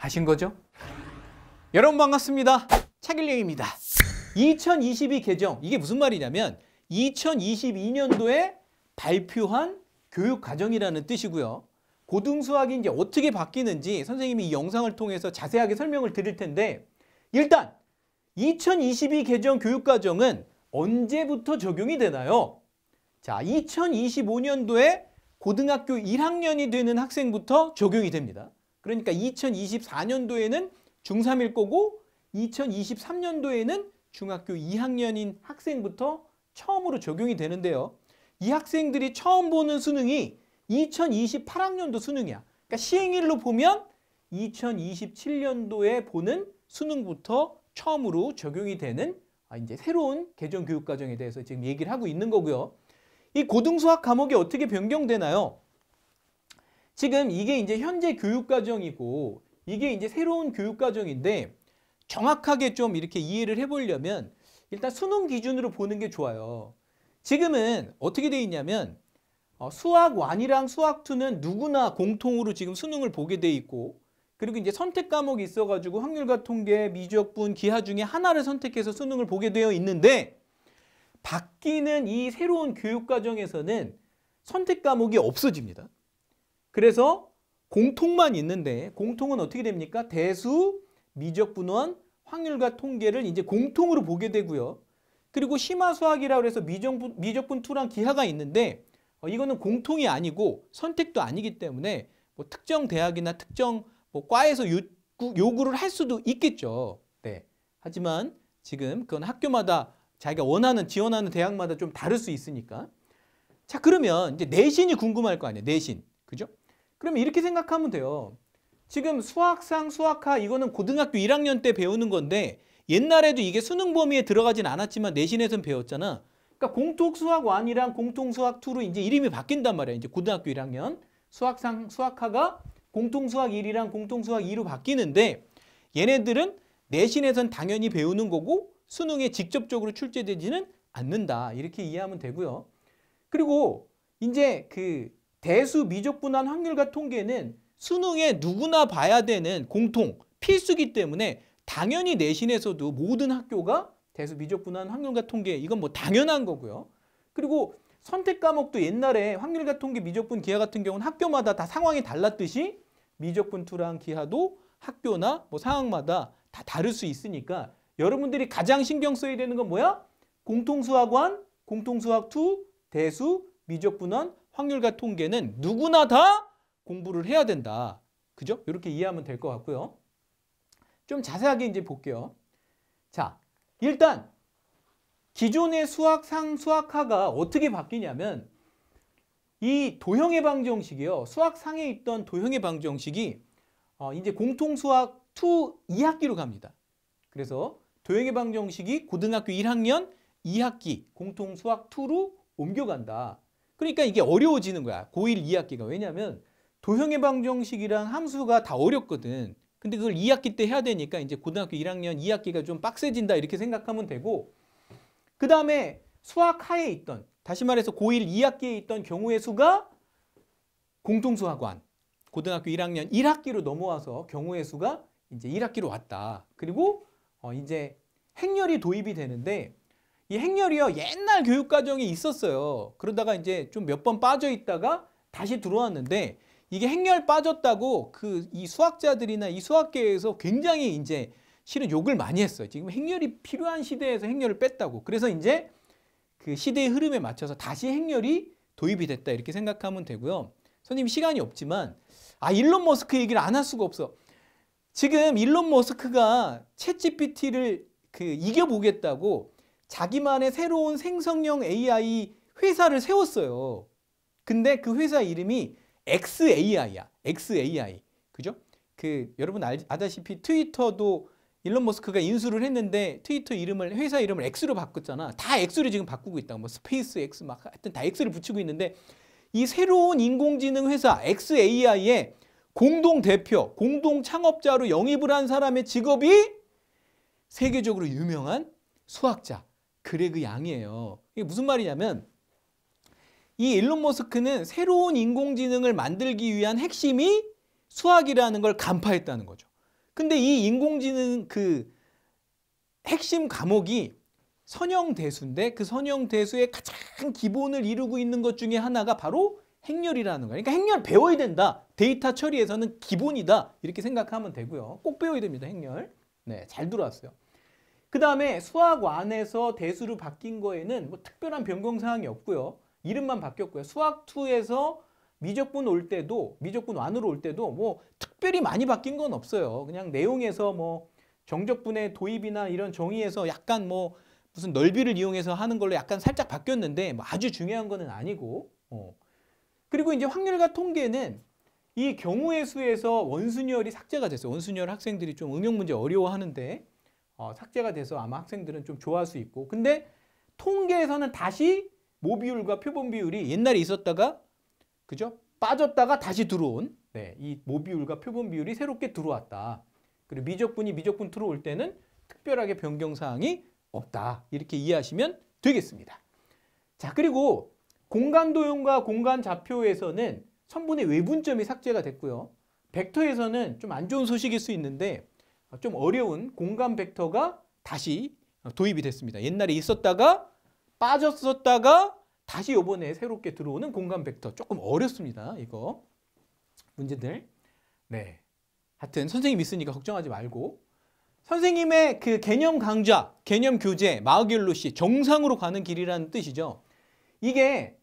하신 거죠? 여러분 반갑습니다. 차길령입니다. 2022 개정, 이게 무슨 말이냐면 2022년도에 발표한 교육과정이라는 뜻이고요. 고등수학이 이제 어떻게 바뀌는지 선생님이 이 영상을 통해서 자세하게 설명을 드릴 텐데 일단 2022 개정 교육과정은 언제부터 적용이 되나요? 자, 2025년도에 고등학교 1학년이 되는 학생부터 적용이 됩니다. 그러니까 2024년도에는 중3일 거고 2023년도에는 중학교 2학년인 학생부터 처음으로 적용이 되는데요. 이 학생들이 처음 보는 수능이 2028학년도 수능이야. 그러니까 시행일로 보면 2027년도에 보는 수능부터 처음으로 적용이 되는 아, 이제 새로운 개정 교육 과정에 대해서 지금 얘기를 하고 있는 거고요. 이 고등수학 과목이 어떻게 변경되나요? 지금 이게 이제 현재 교육과정이고 이게 이제 새로운 교육과정인데 정확하게 좀 이렇게 이해를 해보려면 일단 수능 기준으로 보는 게 좋아요. 지금은 어떻게 돼 있냐면 어, 수학 1이랑 수학 2는 누구나 공통으로 지금 수능을 보게 돼 있고 그리고 이제 선택 과목이 있어가지고 확률과 통계, 미적분, 기하 중에 하나를 선택해서 수능을 보게 되어 있는데 바뀌는 이 새로운 교육과정에서는 선택 과목이 없어집니다. 그래서 공통만 있는데 공통은 어떻게 됩니까? 대수, 미적 분원, 확률과 통계를 이제 공통으로 보게 되고요. 그리고 심화수학이라고 해서 미정분, 미적분 2랑 기하가 있는데 어, 이거는 공통이 아니고 선택도 아니기 때문에 뭐 특정 대학이나 특정 뭐 과에서 요구, 를할 수도 있겠죠. 네. 하지만 지금 그건 학교마다 자기가 원하는 지원하는 대학마다 좀 다를 수 있으니까 자 그러면 이제 내신이 궁금할 거 아니에요. 내신. 그죠? 그러면 이렇게 생각하면 돼요. 지금 수학상, 수학하 이거는 고등학교 1학년 때 배우는 건데 옛날에도 이게 수능 범위에 들어가진 않았지만 내신에선 배웠잖아. 그러니까 공통수학 1이랑 공통수학 2로 이제 이름이 바뀐단 말이야. 이제 고등학교 1학년 수학상, 수학하가 공통수학 1이랑 공통수학 2로 바뀌는데 얘네들은 내신에선 당연히 배우는 거고 수능에 직접적으로 출제되지는 않는다. 이렇게 이해하면 되고요. 그리고 이제 그 대수 미적분한 확률과 통계는 수능에 누구나 봐야 되는 공통, 필수기 때문에 당연히 내신에서도 모든 학교가 대수 미적분한 확률과 통계 이건 뭐 당연한 거고요. 그리고 선택 과목도 옛날에 확률과 통계 미적분 기하 같은 경우는 학교마다 다 상황이 달랐듯이 미적분 투랑 기하도 학교나 뭐 상황마다 다 다를 수 있으니까 여러분들이 가장 신경 써야 되는 건 뭐야? 공통수학원 공통수학 투 대수, 미적분한 확률과 통계는 누구나 다 공부를 해야 된다. 그죠? 이렇게 이해하면 될 것 같고요. 좀 자세하게 이제 볼게요. 자, 일단 기존의 수학, 상, 수학하가 어떻게 바뀌냐면 이 도형의 방정식이요. 수학상에 있던 도형의 방정식이 어, 이제 공통수학 2 2학기로 갑니다. 그래서 도형의 방정식이 고등학교 1학년 2학기 공통수학 2로 옮겨간다. 그러니까 이게 어려워지는 거야. 고1 2학기가. 왜냐하면 도형의 방정식이랑 함수가 다 어렵거든. 근데 그걸 2학기 때 해야 되니까 이제 고등학교 1학년 2학기가 좀 빡세진다 이렇게 생각하면 되고 그 다음에 수학하에 있던 다시 말해서 고1 2학기에 있던 경우의 수가 공통수학원 고등학교 1학년 1학기로 넘어와서 경우의 수가 이제 1학기로 왔다. 그리고 어 이제 행렬이 도입이 되는데 이 행렬이요 옛날 교육과정에 있었어요. 그러다가 이제 좀 몇 번 빠져 있다가 다시 들어왔는데 이게 행렬 빠졌다고 그 이 수학자들이나 이 수학계에서 굉장히 이제 실은 욕을 많이 했어요. 지금 행렬이 필요한 시대에서 행렬을 뺐다고. 그래서 이제 그 시대의 흐름에 맞춰서 다시 행렬이 도입이 됐다 이렇게 생각하면 되고요. 선생님 시간이 없지만 아 일론 머스크 얘기를 안 할 수가 없어. 지금 일론 머스크가 채 g p t 를그 이겨보겠다고 자기만의 새로운 생성형 AI 회사를 세웠어요. 근데 그 회사 이름이 XAI야. XAI. 그죠? 그 여러분 알, 아다시피 트위터도 일론 머스크가 인수를 했는데 트위터 이름을 회사 이름을 X로 바꿨잖아. 다 X로 지금 바꾸고 있다고. 뭐 스페이스 X 막 하여튼 다 X를 붙이고 있는데 이 새로운 인공지능 회사 XAI의 공동 대표, 공동 창업자로 영입을 한 사람의 직업이 세계적으로 유명한 수학자, 그레그 양이에요. 이게 무슨 말이냐면 이 일론 머스크는 새로운 인공지능을 만들기 위한 핵심이 수학이라는 걸 간파했다는 거죠. 근데 이 인공지능 그 핵심 과목이 선형대수인데 그 선형대수의 가장 기본을 이루고 있는 것 중에 하나가 바로 행렬이라는 거예요. 그러니까 행렬 배워야 된다. 데이터 처리에서는 기본이다. 이렇게 생각하면 되고요. 꼭 배워야 됩니다. 행렬. 네, 잘 들어왔어요. 그 다음에 수학완에서 대수로 바뀐 거에는 뭐 특별한 변경사항이 없고요. 이름만 바뀌었고요. 수학2에서 미적분 올 때도 미적분 완으로 올 때도 뭐 특별히 많이 바뀐 건 없어요. 그냥 내용에서 뭐 정적분의 도입이나 이런 정의에서 약간 뭐 무슨 넓이를 이용해서 하는 걸로 약간 살짝 바뀌었는데 뭐 아주 중요한 거는 아니고 어. 그리고 이제 확률과 통계는 이 경우의 수에서 원순열이 삭제가 됐어요. 원순열 학생들이 좀 응용 문제 어려워하는데 어, 삭제가 돼서 아마 학생들은 좀 좋아할 수 있고 근데 통계에서는 다시 모비율과 표본 비율이 옛날에 있었다가 그죠? 빠졌다가 다시 들어온 네, 이 모비율과 표본 비율이 새롭게 들어왔다. 그리고 미적분이 미적분 들어올 때는 특별하게 변경사항이 없다. 이렇게 이해하시면 되겠습니다. 자 그리고 공간도형과 공간좌표에서는 선분의 외분점이 삭제가 됐고요. 벡터에서는 좀 안 좋은 소식일 수 있는데 아, 좀 어려운 공간 벡터가 다시 도입이 됐습니다. 옛날에 있었다가 빠졌었다가 다시 요번에 새롭게 들어오는 공간 벡터 조금 어렵습니다. 이거 문제들 네 하여튼 선생님 있으니까 걱정하지 말고 선생님의 그 개념 강좌, 개념 교재, 마우길로시 정상으로 가는 길이라는 뜻이죠. 이게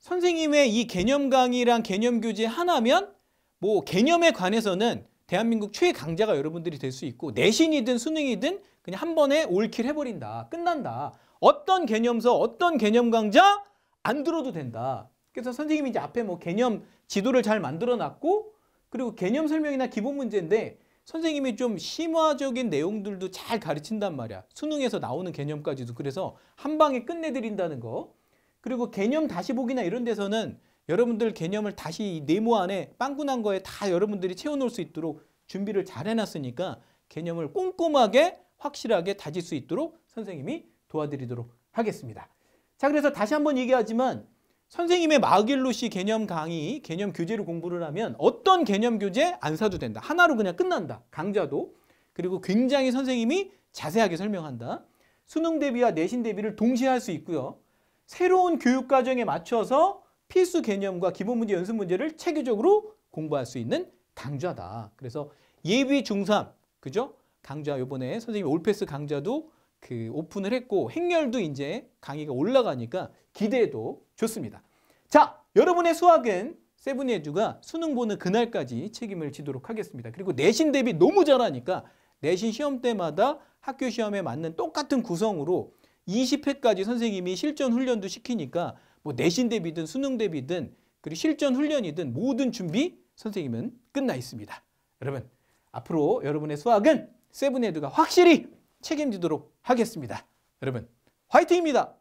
선생님의 이 개념 강의랑 개념 교재 하나면 뭐 개념에 관해서는 대한민국 최강자가 여러분들이 될 수 있고 내신이든 수능이든 그냥 한 번에 올킬 해버린다. 끝난다. 어떤 개념서 어떤 개념 강좌 안 들어도 된다. 그래서 선생님이 이제 앞에 뭐 개념 지도를 잘 만들어놨고 그리고 개념 설명이나 기본 문제인데 선생님이 좀 심화적인 내용들도 잘 가르친단 말이야. 수능에서 나오는 개념까지도 그래서 한 방에 끝내드린다는 거. 그리고 개념 다시 보기나 이런 데서는 여러분들 개념을 다시 이 네모 안에 빵꾸난 거에 다 여러분들이 채워놓을 수 있도록 준비를 잘 해놨으니까 개념을 꼼꼼하게 확실하게 다질 수 있도록 선생님이 도와드리도록 하겠습니다. 자 그래서 다시 한번 얘기하지만 선생님의 마길로시 개념 강의, 개념 교재를 공부를 하면 어떤 개념 교재 안 사도 된다. 하나로 그냥 끝난다. 강좌도. 그리고 굉장히 선생님이 자세하게 설명한다. 수능 대비와 내신 대비를 동시에 할 수 있고요. 새로운 교육과정에 맞춰서 필수 개념과 기본 문제, 연습 문제를 체계적으로 공부할 수 있는 강좌다. 그래서 예비 중3, 그죠? 강좌 요번에 선생님이 올패스 강좌도 그 오픈을 했고 행렬도 이제 강의가 올라가니까 기대도 좋습니다. 자, 여러분의 수학은 세븐에주가 수능 보는 그날까지 책임을 지도록 하겠습니다. 그리고 내신 대비 너무 잘하니까 내신 시험 때마다 학교 시험에 맞는 똑같은 구성으로 20회까지 선생님이 실전 훈련도 시키니까 뭐 내신 대비든 수능 대비든 그리고 실전 훈련이든 모든 준비 선생님은 끝나 있습니다. 여러분 앞으로 여러분의 수학은 세븐에드가 확실히 책임지도록 하겠습니다. 여러분 화이팅입니다.